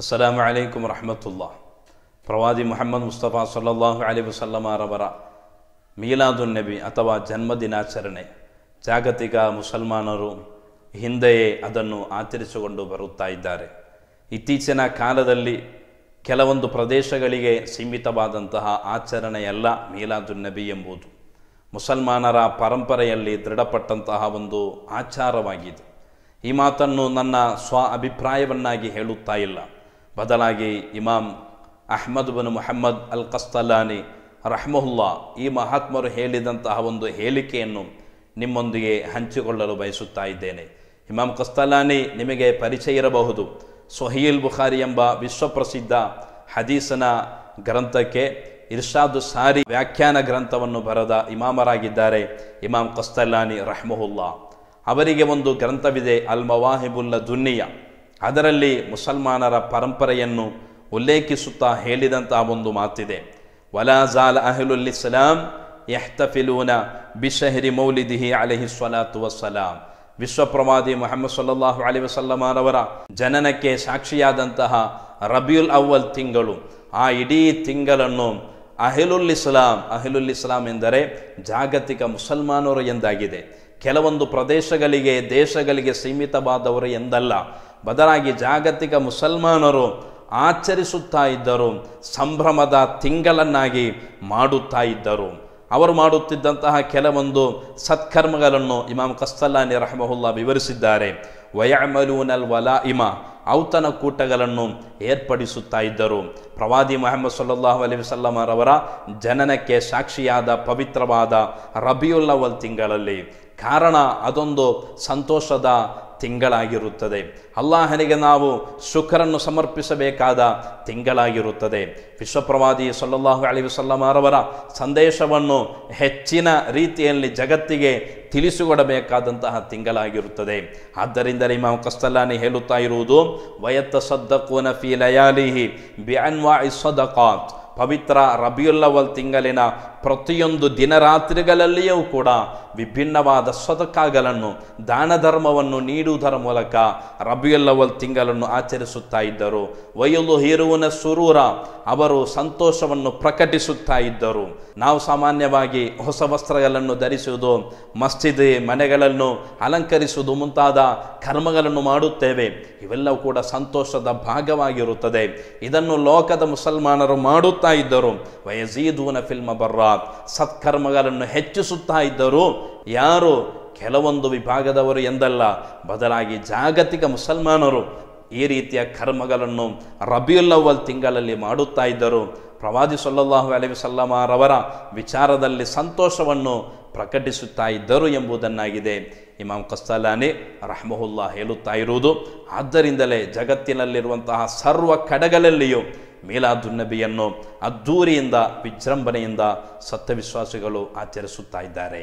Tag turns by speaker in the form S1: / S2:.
S1: അസ്സലാമു ರಹಮತುಲ್ಲಾ ಪ್ರವಾದಿ ಮೊಹಮ್ಮದ್ ಮುಸ್ತಫಾ ಮುಸ್ತಫಾ സല്ലാഹു അലൈ വസല്ലമാറവರ ಮೀಲಾದುನ್ ನಬಿ ಅಥವಾ ಜನ್ಮದಿನಾಚರಣೆ ಜಾಗತಿಕ ಮುಸಲ್ಮಾನರು ಹಿಂದೆಯೇ ಅದನ್ನು ಆಚರಿಸಿಕೊಂಡು ಬರುತ್ತಾ ಇದ್ದಾರೆ ಇತ್ತೀಚಿನ ಕಾಲದಲ್ಲಿ ಕೆಲವೊಂದು ಪ್ರದೇಶಗಳಿಗೆ ಸೀಮಿತವಾದಂತಹ ಆಚರಣೆಯಲ್ಲ ಮೀಲಾದುನ್ ನಬಿ ಎಂಬುದು ಮುಸಲ್ಮಾನರ ಪರಂಪರೆಯಲ್ಲಿ ದೃಢಪಟ್ಟಂತಹ ಒಂದು ಆಚಾರವಾಗಿದೆ ಈ ಮಾತನ್ನು ನನ್ನ ಸ್ವ ಅಭಿಪ್ರಾಯವನ್ನಾಗಿ ಹೇಳುತ್ತಾ ಇಲ್ಲ ಬದಲಾಗಿ ಇಮಾಮ್ ಅಹ್ಮದ್ ಬನ್ ಮೊಹಮ್ಮದ್ ಅಲ್ ಕಸ್ತಲಾನಿ ರಹ್ಮುಲ್ಲಾ ಈ ಮಹಾತ್ಮರು ಹೇಳಿದಂತಹ ಒಂದು ಹೇಳಿಕೆಯನ್ನು ನಿಮ್ಮೊಂದಿಗೆ ಹಂಚಿಕೊಳ್ಳಲು ಬಯಸುತ್ತಾ ಇದ್ದೇನೆ ಇಮಾಮ್ ಕಸ್ತಲಾನಿ ನಿಮಗೆ ಪರಿಚಯ ಇರಬಹುದು ಸೊಹೀಲ್ ಬುಖಾರಿ ಎಂಬ ವಿಶ್ವಪ್ರಸಿದ್ಧ ಹದೀಸನ ಗ್ರಂಥಕ್ಕೆ ಇರ್ಷಾದ್ ಸಾರಿ ವ್ಯಾಖ್ಯಾನ ಗ್ರಂಥವನ್ನು ಬರೆದ ಇಮಾಮರಾಗಿದ್ದಾರೆ ಇಮಾಮ್ ಕಸ್ತಲಾನಿ ರಹ್ಮಹುಲ್ಲಾ ಅವರಿಗೆ ಒಂದು ಗ್ರಂಥವಿದೆ ಅಲ್ ಮವಾಹಿಬುಲ್ಲ ದುನ್ನಿಯ ಅದರಲ್ಲಿ ಮುಸಲ್ಮಾನರ ಪರಂಪರೆಯನ್ನು ಉಲ್ಲೇಖಿಸುತ್ತಾ ಹೇಳಿದಂತಹ ಒಂದು ಮಾತಿದೆ ವಲಾಜಾಲ್ ಎಹ್ತಫಿಲೂನ ಬಿಷಹರಿ ಬಿಶಹರಿ ಮೌಲಿದಿಹಿ ಅಲಹಿ ಸ್ವಲಾತು ವಸಲಾಂ ವಿಶ್ವಪ್ರವಾದಿ ಮೊಹಮ್ಮದ್ ಸಲ್ಲಾಹು ಅಲಿ ವಸಲ್ಲಮಾರವರ ಜನನಕ್ಕೆ ಸಾಕ್ಷಿಯಾದಂತಹ ರಬಿಯುಲ್ ಅವ್ವಲ್ ತಿಂಗಳು ಆ ಇಡೀ ತಿಂಗಳನ್ನು ಅಹಿಲುಲ್ ಇಸ್ಲಾಂ ಅಹಿಲುಲ್ ಇಸ್ಲಾಂ ಎಂದರೆ ಜಾಗತಿಕ ಮುಸಲ್ಮಾನರು ಎಂದಾಗಿದೆ ಕೆಲವೊಂದು ಪ್ರದೇಶಗಳಿಗೆ ದೇಶಗಳಿಗೆ ಸೀಮಿತವಾದವರು ಎಂದಲ್ಲ ಬದಲಾಗಿ ಜಾಗತಿಕ ಮುಸಲ್ಮಾನರು ಆಚರಿಸುತ್ತಾ ಇದ್ದರು ಸಂಭ್ರಮದ ತಿಂಗಳನ್ನಾಗಿ ಮಾಡುತ್ತಾ ಇದ್ದರು ಅವರು ಮಾಡುತ್ತಿದ್ದಂತಹ ಕೆಲವೊಂದು ಸತ್ಕರ್ಮಗಳನ್ನು ಇಮಾಮ್ ಕಸ್ತಲ್ಲಾನಿ ರಹಮಹುಲ್ಲಾ ವಿವರಿಸಿದ್ದಾರೆ ವಯಮಲೂನಲ್ ವಲಾ ಇಮ ಔತನ ಕೂಟಗಳನ್ನು ಏರ್ಪಡಿಸುತ್ತಾ ಇದ್ದರು ಪ್ರವಾದಿ ಮೊಹಮ್ಮದ್ ಸಲ್ಲಾಹು ಅಲಿ ವಸಲ್ಲಮರವರ ಜನನಕ್ಕೆ ಸಾಕ್ಷಿಯಾದ ಪವಿತ್ರವಾದ ರಬಿಯುಲ್ಲವಲ್ ತಿಂಗಳಲ್ಲಿ ಕಾರಣ ಅದೊಂದು ಸಂತೋಷದ ತಿಂಗಳಾಗಿರುತ್ತದೆ ಅಲ್ಲಾಹನಿಗೆ ನಾವು ಶುಕ್ರನ್ನು ಸಮರ್ಪಿಸಬೇಕಾದ ತಿಂಗಳಾಗಿರುತ್ತದೆ ವಿಶ್ವಪ್ರವಾದಿ ಸಲ್ಲಲ್ಲಾಹು ಅಲಿ ವಸಲ್ಲಮಾರವರ ಸಂದೇಶವನ್ನು ಹೆಚ್ಚಿನ ರೀತಿಯಲ್ಲಿ ಜಗತ್ತಿಗೆ ತಿಳಿಸಿಕೊಡಬೇಕಾದಂತಹ ತಿಂಗಳಾಗಿರುತ್ತದೆ ಆದ್ದರಿಂದ ನಿಮ್ಮ ಕಸ್ತಲಾನಿ ಹೇಳುತ್ತಾ ಇರುವುದು ವಯತ್ತ ಸದ್ದಕೋನ ಫಿ ಲಯಾಲಿಹಿ ಬ್ಯಾನ್ವಾ ಇಸದಕಾತ್ ಪವಿತ್ರ ರಬಿಯುಲ್ಲವಲ್ ತಿಂಗಳಿನ ಪ್ರತಿಯೊಂದು ದಿನರಾತ್ರಿಗಳಲ್ಲಿಯೂ ಕೂಡ ವಿಭಿನ್ನವಾದ ಸದಕಾಗಲನ್ನು ದಾನ ಧರ್ಮವನ್ನು ನೀಡುವುದರ ಮೂಲಕ ರಬಿಯಲ್ಲವಲ್ ತಿಂಗಳನ್ನು ಆಚರಿಸುತ್ತಾ ಇದ್ದರು ವಯಲು ಹೀರುವನ ಸುರೂರ ಅವರು ಸಂತೋಷವನ್ನು ಪ್ರಕಟಿಸುತ್ತಾ ಇದ್ದರು ನಾವು ಸಾಮಾನ್ಯವಾಗಿ ಹೊಸ ವಸ್ತ್ರಗಳನ್ನು ಧರಿಸುವುದು ಮಸ್ಜಿದ್ ಮನೆಗಳನ್ನು ಅಲಂಕರಿಸುವುದು ಮುಂತಾದ ಕರ್ಮಗಳನ್ನು ಮಾಡುತ್ತೇವೆ ಇವೆಲ್ಲವೂ ಕೂಡ ಸಂತೋಷದ ಭಾಗವಾಗಿರುತ್ತದೆ ಇದನ್ನು ಲೋಕದ ಮುಸಲ್ಮಾನರು ಮಾಡುತ್ತಾ ಇದ್ದರು ವಯಸೀದೂನ ಫಿಲ್ಮ ಬರ್ರಾ ಸತ್ಕರ್ಮಗಳನ್ನು ಹೆಚ್ಚಿಸುತ್ತಾ ಇದ್ದರು ಯಾರು ಕೆಲವೊಂದು ವಿಭಾಗದವರು ಎಂದಲ್ಲ ಬದಲಾಗಿ ಜಾಗತಿಕ ಮುಸಲ್ಮಾನರು ಈ ರೀತಿಯ ಕರ್ಮಗಳನ್ನು ರಬಿಯುಲ್ಲವಲ್ ತಿಂಗಳಲ್ಲಿ ಮಾಡುತ್ತಾ ಇದ್ದರು ಪ್ರವಾದಿ ಸೊಲ್ಲಾಹು ಅಲವಿ ಸಲ್ಲಮಾರವರ ವಿಚಾರದಲ್ಲಿ ಸಂತೋಷವನ್ನು ಪ್ರಕಟಿಸುತ್ತಾ ಇದ್ದರು ಎಂಬುದನ್ನಾಗಿದೆ ಇಮಾಮ್ ಕಸ್ತಾಲಾನಿ ರಹಮಹುಲ್ಲಾ ಹೇಳುತ್ತಾ ಇರುವುದು ಆದ್ದರಿಂದಲೇ ಜಗತ್ತಿನಲ್ಲಿರುವಂತಹ ಸರ್ವ ಕಡೆಗಳಲ್ಲಿಯೂ ಮೀಲಾದುನ್ನಬಿಯನ್ನು ಅದ್ದೂರಿಯಿಂದ ವಿಜೃಂಭಣೆಯಿಂದ ಸತ್ಯವಿಶ್ವಾಸಿಗಳು ಆಚರಿಸುತ್ತಾ ಇದ್ದಾರೆ